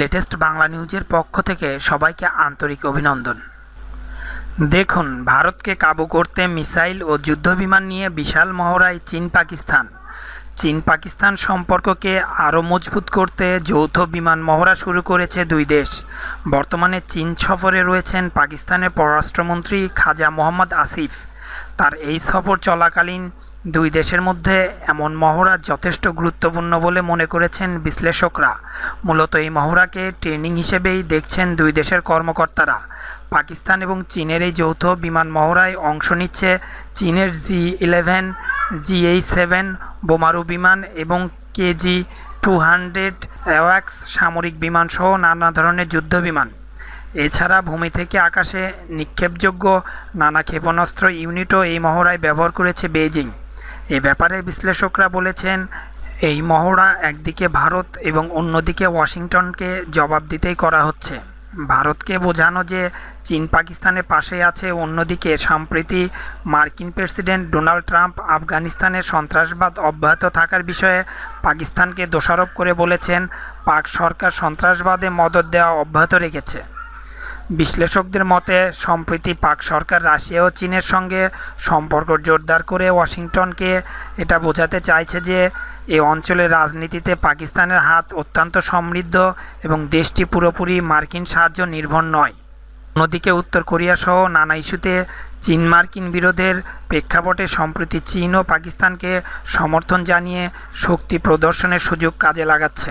latest Bangla নিউজের পক্ষ থেকে সবাইকে আন্তরিক অভিনন্দন দেখুন ভারতকে কাবু করতে মিসাইল ও যুদ্ধবিমান নিয়ে বিশাল মহড়ায় চীন পাকিস্তান চীন পাকিস্তান সম্পর্ককে আরও মজবুত করতে যৌথ বিমান মহড়া শুরু করেছে দুই দেশ বর্তমানে চীন সফরে রয়েছেন পাকিস্তানের পররাষ্ট্রমন্ত্রী খাজা মোহাম্মদ আসিফ তার এই সফর চলাকালীন দুই দেশের মধ্যে এমন মহড়া যথেষ্ট গুরুত্বপূর্ণ বলে মনে করেছেন বিশ্লেষকরা মূলত এই মহড়াকে ট্রেনিং হিসেবেই দেখছেন দুই দেশের কর্মকর্তারা পাকিস্তান এবং চীনের এই যৌথ বিমান মহড়ায় অংশ নিচ্ছে চীনের G eleven G H seven বোমারু বিমান এবং কেজি টু হান্ড্রেড অ্যাওয়াক্স সামরিক বিমানসহ নানা ধরনের যুদ্ধ বিমান এছাড়া ভূমি থেকে আকাশে নিক্ষেপযোগ্য নানা ক্ষেপণাস্ত্র ইউনিটও এই মহড়ায় ব্যবহার করেছে বেজিং এ ব্যাপারে বিশ্লেষকরা বলেছেন এই মহড়া একদিকে ভারত এবং অন্যদিকে ওয়াশিংটনকে জবাব দিতেই করা হচ্ছে ভারতকে বোঝানো যে চীন পাকিস্তানের পাশে আছে অন্যদিকে সম্প্রতি মার্কিন প্রেসিডেন্ট ডোনাল্ড ট্রাম্প আফগানিস্তানে সন্ত্রাসবাদ অব্যাহত থাকার বিষয়ে পাকিস্তানকে দোষারোপ করে বলেছেন পাক সরকার সন্ত্রাসবাদে মদত দেওয়া অব্যাহত রেখেছে বিশ্লেষকদের মতে সম্প্রতি পাক সরকার রাশিয়া ও চীনের সঙ্গে সম্পর্ক জোরদার করে ওয়াশিংটনকে এটা বোঝাতে চাইছে যে এ অঞ্চলের রাজনীতিতে পাকিস্তানের হাত অত্যন্ত সমৃদ্ধ এবং দেশটি পুরোপুরি মার্কিন সাহায্য নির্ভর নয় অন্যদিকে উত্তর কোরিয়া সহ নানা ইস্যুতে চীন মার্কিন বিরোধের প্রেক্ষাপটে সম্প্রতি চীন ও পাকিস্তানকে সমর্থন জানিয়ে শক্তি প্রদর্শনের সুযোগ কাজে লাগাচ্ছে